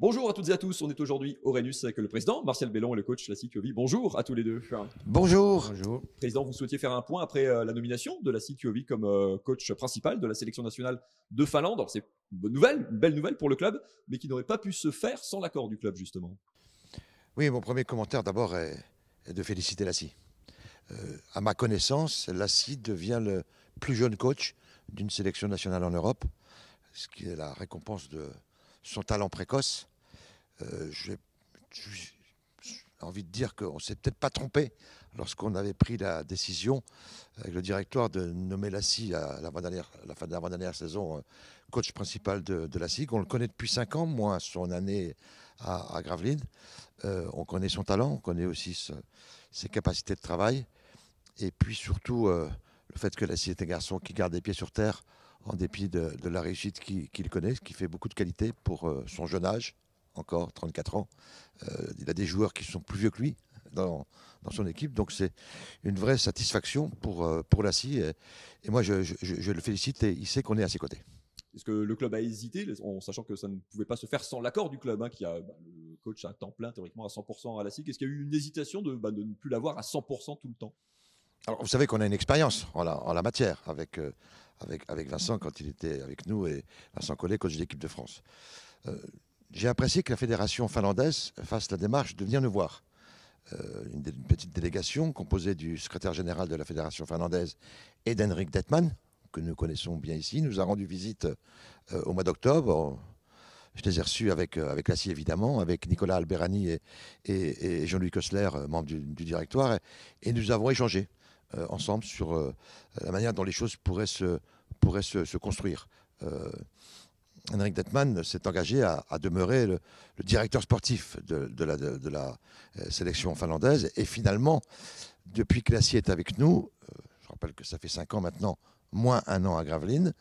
Bonjour à toutes et à tous, on est aujourd'hui au Rénus avec le président, Martial Bellon et le coach Lassi Kiovi. Bonjour à tous les deux. Bonjour. Bonjour. Président, vous souhaitiez faire un point après euh, la nomination de Lassi Kiovi comme euh, coach principal de la sélection nationale de Finlande. C'est une bonne nouvelle, une belle nouvelle pour le club, mais qui n'aurait pas pu se faire sans l'accord du club justement. Oui, mon premier commentaire d'abord est, de féliciter Lassi. Euh, à ma connaissance, Lassi devient le plus jeune coach d'une sélection nationale en Europe, ce qui est la récompense de son talent précoce. Euh, j'ai envie de dire qu'on s'est peut-être pas trompé lorsqu'on avait pris la décision avec le directoire de nommer Lassie à la, fin de la dernière saison euh, coach principal de, de la On le connaît depuis cinq ans, moins son année à, Gravelines. Euh, on connaît son talent, on connaît aussi ses capacités de travail. Et puis surtout, le fait que Lassie est un garçon qui garde les pieds sur terre, en dépit de, la réussite qu'il connaît, connaît, qui fait beaucoup de qualité pour euh, son jeune âge, encore 34 ans. Euh, il a des joueurs qui sont plus vieux que lui, dans, son équipe. Donc c'est une vraie satisfaction pour, euh, pour Lassie. Et, moi, je, le félicite et il sait qu'on est à ses côtés. Est-ce que le club a hésité, en sachant que ça ne pouvait pas se faire sans l'accord du club, hein, qui a bah, le coach à temps plein, théoriquement à 100% à Lassie Est-ce qu'il y a eu une hésitation de, bah, de ne plus l'avoir à 100% tout le temps alors, vous savez qu'on a une expérience en la, en la matière avec, avec, Vincent quand il était avec nous et Vincent Collet, coach de l'équipe de France. Euh, j'ai apprécié que la fédération finlandaise fasse la démarche de venir nous voir. Euh, une, petite délégation composée du secrétaire général de la fédération finlandaise et d'Henrik Detman, que nous connaissons bien ici, nous a rendu visite euh, au mois d'octobre. Je les ai reçus avec, avec Lassie, évidemment, avec Nicolas Alberani et, Jean-Louis Kossler, membre du, directoire, et, nous avons échangé. Euh, ensemble sur euh, la manière dont les choses pourraient se, pourraient se, construire. Euh, Henrik Detman s'est engagé à, demeurer le, directeur sportif de, la, de, la, sélection finlandaise. Et finalement, depuis que Lassier est avec nous, je rappelle que ça fait cinq ans maintenant, moins un an à Gravelines,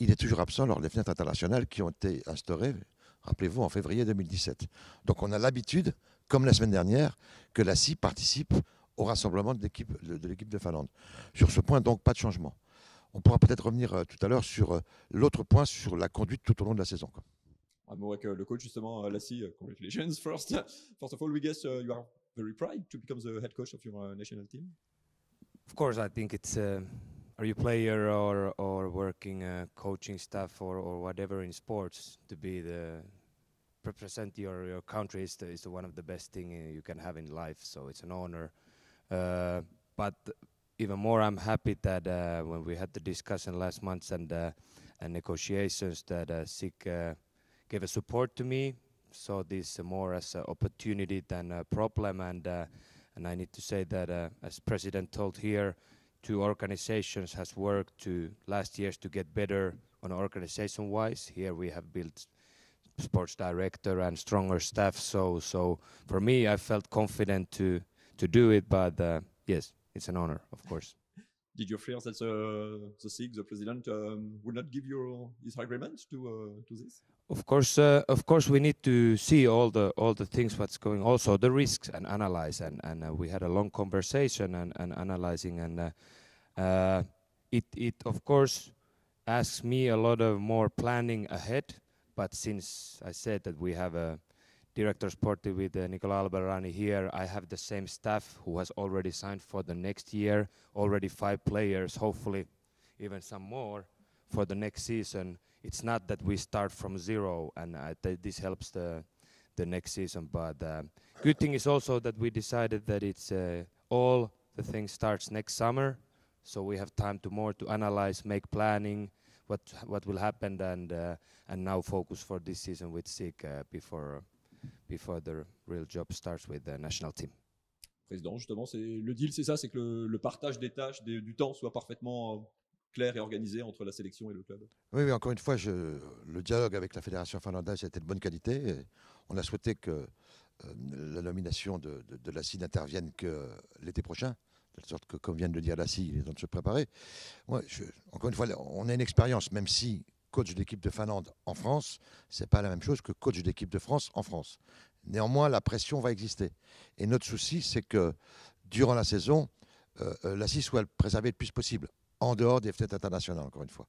il est toujours absent lors des fenêtres internationales qui ont été instaurées, rappelez-vous, en février 2017. Donc on a l'habitude, comme la semaine dernière, que scie participe au rassemblement de l'équipe de, Finlande. Sur ce point, donc, pas de changement. On pourra peut-être revenir euh, tout à l'heure sur euh, l'autre point, sur la conduite tout au long de la saison. Quoi. Ah, le coach, justement, euh, Lassie. Congratulations, first. First of all, we guess uh, you are very proud to become the head coach of your uh, national team. Of course, I think it's uh, are you player or, or working coaching staff or, whatever in sports to be the represent your, your country is, is the one of the best thing you can have in life. So it's an honor. Uh, but even more, I'm happy that uh, when we had the discussion last month and uh, and negotiations, that uh, SIG gave a support to me, saw this more as an opportunity than a problem, and and I need to say that, as President told here, two organizations has worked to last years to get better on organization wise. Here we have built sports director and stronger staff. So so for me, I felt confident to to do it. But uh, yes, it's an honor, of course. Did you fear that uh, the the SIG, the president, um, would not give your his agreement to uh, to this? Of course, of course, we need to see all the all the things what's going, also the risks, and analyze. And and we had a long conversation and, and analyzing, and it it of course asks me a lot of more planning ahead. But since I said that we have a director sportive with uh, Nicola Alberani here. I have the same staff who has already signed for the next year, already five players, hopefully even some more for the next season. It's not that we start from zero, and uh, th this helps the the next season. But uh, good thing is also that we decided that it's uh, all the thing starts next summer, so we have time to more to analyze, make planning, what what will happen, and uh, and now focus for this season with SIG uh, before before the real job starts with the national team. Président, justement, c'est le deal, c'est ça, c'est que le, partage des tâches, du temps soit parfaitement euh, clair et organisé entre la sélection et le club. Oui, mais encore une fois, je, le dialogue avec la fédération finlandaise a été de bonne qualité. on a souhaité que euh, la nomination de, de, n'intervienne que l'été prochain de sorte que, comme vient de le dire l'ACI, ils ont temps de se préparer. encore une fois, on a une expérience, même si coach d'équipe de Finlande en France, c'est pas la même chose que coach d'équipe de France en France. Néanmoins, la pression va exister. Et notre souci, c'est que durant la saison, euh, la soit préservée le plus possible, en dehors des fêtes internationales, encore une fois,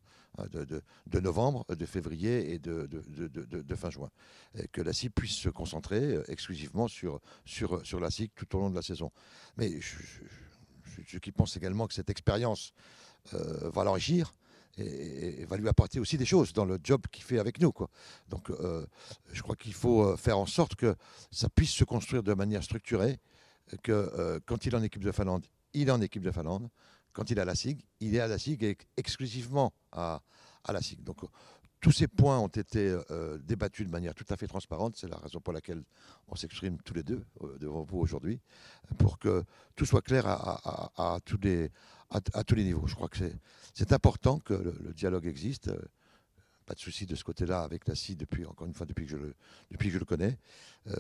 de, de, novembre, de février et de, de fin juin. Et que la puisse se concentrer exclusivement sur, sur, sur la CIC tout au long de la saison. Mais je, je, pense également que cette expérience va l'enrichir et, va lui apporter aussi des choses dans le job qu'il fait avec nous. Quoi. Donc euh, je crois qu'il faut euh, faire en sorte que ça puisse se construire de manière structurée, que euh, quand il est en équipe de Finlande, il est en équipe de Finlande, quand il est à la SIG, il est à la SIG et exclusivement à, à la SIG. Donc tous ces points ont été euh, débattus de manière tout à fait transparente. C'est la raison pour laquelle on s'exprime tous les deux euh, devant vous aujourd'hui, pour que tout soit clair à, tous, les, niveaux. Je crois que c'est important que le, dialogue existe. Pas de souci de ce côté-là avec la CIE depuis, encore une fois, depuis que je le, depuis je le connais. Euh,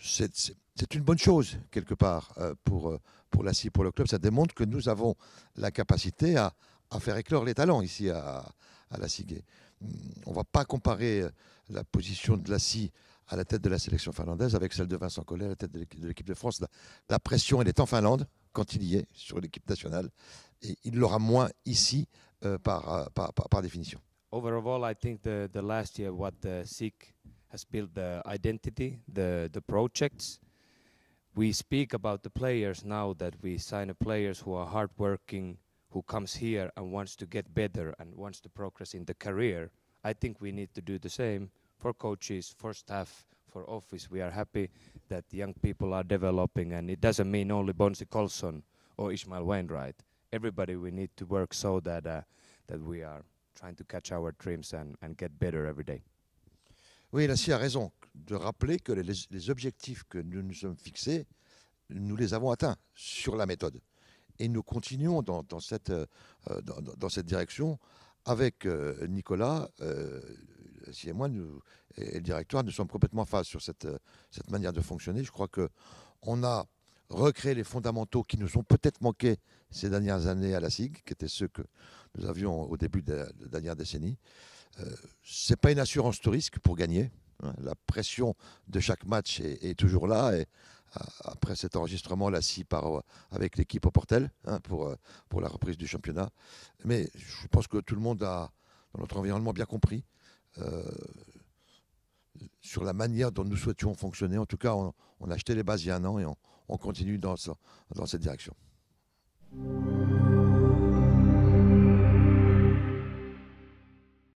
c'est une bonne chose, quelque part, pour, pour la CIE, pour le club. Ça démontre que nous avons la capacité à, faire éclore les talents ici à, à la SIG. On ne va pas comparer euh, la position de la SIG à la tête de la sélection finlandaise avec celle de Vincent Collet à la tête de l'équipe de France. La, pression, elle est en Finlande quand il y est sur l'équipe nationale et il l'aura moins ici euh, euh, par, par, par, définition. Overall, I think the, the last year what the uh, SIG has built the identity, the, the projects. We speak about the players now that we sign players who are hardworking, who comes here and wants to get better and wants to progress in the career, I think we need to do the same for coaches, for staff, for office. We are happy that young people are developing, and it doesn't mean only Bonzi Colson or Ishmael Wainwright. Everybody, we need to work so that uh, that we are trying to catch our dreams and, and get better every day. Oui, La a raison de rappeler que les, les objectifs que nous nous sommes fixés, nous les avons atteints sur la méthode. Et nous continuons dans, cette, euh, dans, cette direction avec euh, Nicolas. Euh, si et moi, nous, et le directoire, nous sommes complètement en phase sur cette, cette manière de fonctionner. Je crois qu'on a recréé les fondamentaux qui nous ont peut-être manqué ces dernières années à la SIG, qui étaient ceux que nous avions au début de la, dernière décennie. Ce n'est pas une assurance de risque pour gagner. Hein. La pression de chaque match est, toujours là. Et euh, après cet enregistrement, la scie par euh, avec l'équipe au Portel hein, pour, euh, pour la reprise du championnat. Mais je pense que tout le monde a, dans notre environnement, bien compris sur la manière dont nous souhaitions fonctionner. En tout cas, on, a acheté les bases il y a un an et on, continue dans, dans cette direction.